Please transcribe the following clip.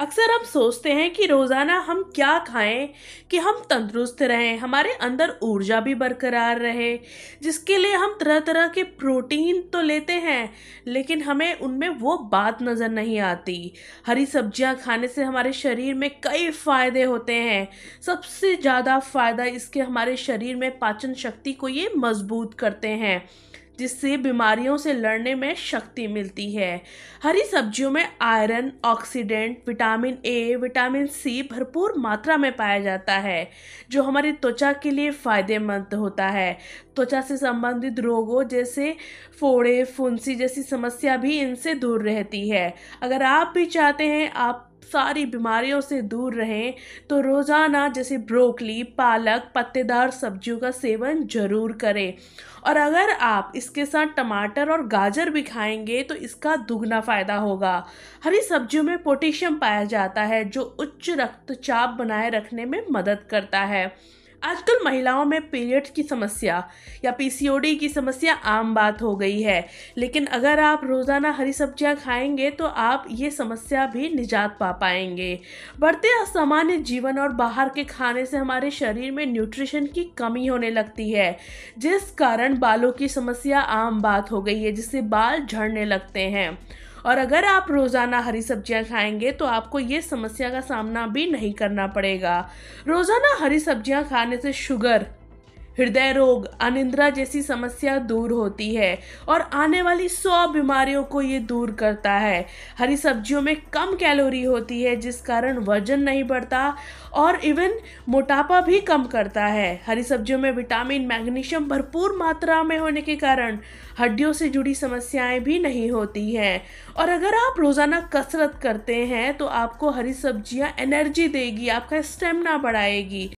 अक्सर हम सोचते हैं कि रोज़ाना हम क्या खाएं कि हम तंदुरुस्त रहें हमारे अंदर ऊर्जा भी बरकरार रहे जिसके लिए हम तरह तरह के प्रोटीन तो लेते हैं लेकिन हमें उनमें वो बात नज़र नहीं आती हरी सब्जियां खाने से हमारे शरीर में कई फ़ायदे होते हैं सबसे ज़्यादा फ़ायदा इसके हमारे शरीर में पाचन शक्ति को ये मज़बूत करते हैं जिससे बीमारियों से लड़ने में शक्ति मिलती है हरी सब्जियों में iron oxidant vitamin A vitamin C भरपूर मात्रा में पाया जाता है जो हमारी त्वचा के लिए फ़ायदेमंद होता है त्वचा से संबंधित रोगों जैसे फोड़े फुंसी जैसी समस्या भी इनसे दूर रहती है अगर आप भी चाहते हैं आप सारी बीमारियों से दूर रहें तो रोज़ाना जैसे ब्रोकली पालक पत्तेदार सब्जियों का सेवन ज़रूर करें और अगर आप इसके साथ टमाटर और गाजर भी खाएंगे तो इसका दुगना फ़ायदा होगा हरी सब्जियों में पोटेशियम पाया जाता है जो उच्च रक्तचाप बनाए रखने में मदद करता है आजकल महिलाओं में पीरियड्स की समस्या या पीसीओडी की समस्या आम बात हो गई है लेकिन अगर आप रोज़ाना हरी सब्जियां खाएंगे तो आप ये समस्या भी निजात पा पाएंगे बढ़ते असामान्य जीवन और बाहर के खाने से हमारे शरीर में न्यूट्रिशन की कमी होने लगती है जिस कारण बालों की समस्या आम बात हो गई है जिससे बाल झड़ने लगते हैं और अगर आप रोज़ाना हरी सब्जियां खाएंगे तो आपको ये समस्या का सामना भी नहीं करना पड़ेगा रोज़ाना हरी सब्जियां खाने से शुगर हृदय रोग अनिंद्रा जैसी समस्या दूर होती है और आने वाली सौ बीमारियों को ये दूर करता है हरी सब्जियों में कम कैलोरी होती है जिस कारण वजन नहीं बढ़ता और इवन मोटापा भी कम करता है हरी सब्जियों में विटामिन मैग्नीशियम भरपूर मात्रा में होने के कारण हड्डियों से जुड़ी समस्याएं भी नहीं होती हैं और अगर आप रोज़ाना कसरत करते हैं तो आपको हरी सब्जियां एनर्जी देगी आपका स्टेमिना बढ़ाएगी